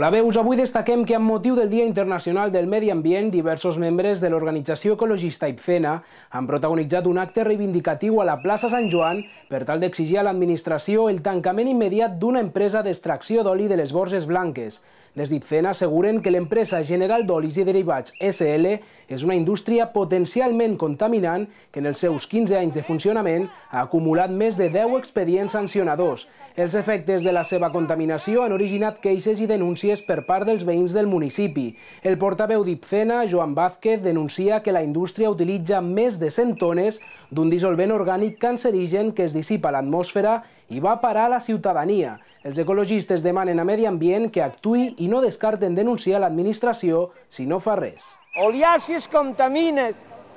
la veus, avui destaquem que amb motiu del Dia Internacional del Medi Ambient, diversos membres de l'organització ecologista IPFENA han protagonitzat un acte reivindicatiu a la plaça Sant Joan per tal d'exigir a l'administració el tancament immediat d'una empresa d'extracció d'oli de les Borges Blanques. Des d'ITFEN asseguren que l'empresa General d'Olis i Derivats SL és una indústria potencialment contaminant que en els seus 15 anys de funcionament ha acumulat més de 10 expedients sancionadors. Els efectes de la seva contaminació han originat queixes i denúncies per part dels veïns del municipi. El portaveu d'IPFENA, Joan Vázquez, denuncia que la indústria utilitza més de 100 tones d'un dissolvent orgànic cancerigen que es dissipa a l'atmosfera i va parar la ciutadania. Els ecologistes demanen a Medi Ambient que actui i no descarten denunciar l'administració si no fa res. Oliàcies contamina,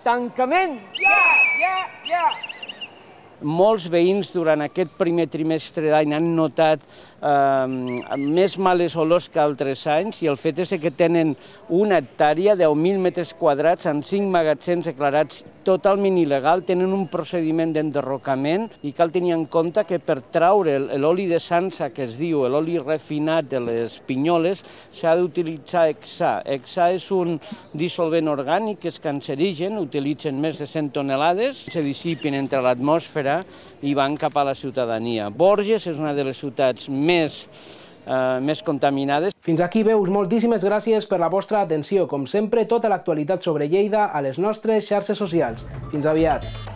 tancament! Ja, ja, ja! Molts veïns durant aquest primer trimestre d'any han notat eh, més males olors que altres anys i el fet és que tenen una hectàrea, 10.000 metres quadrats, amb 5 magatzems declarats totalment il·legal, tenen un procediment d'enderrocament i cal tenir en compte que per traure l'oli de sansa, que es diu l'oli refinat de les pinyoles, s'ha d'utilitzar hexà. Hexà és un dissolvent orgànic que és cancerigen, utilitzen més de 100 tonelades, se dissipin entre l'atmosfera i van cap a la ciutadania. Borges és una de les ciutats més Eh, més contaminades. Fins aquí veus moltíssimes gràcies per la vostra atenció. Com sempre, tota l'actualitat sobre Lleida a les nostres xarxes socials. Fins aviat!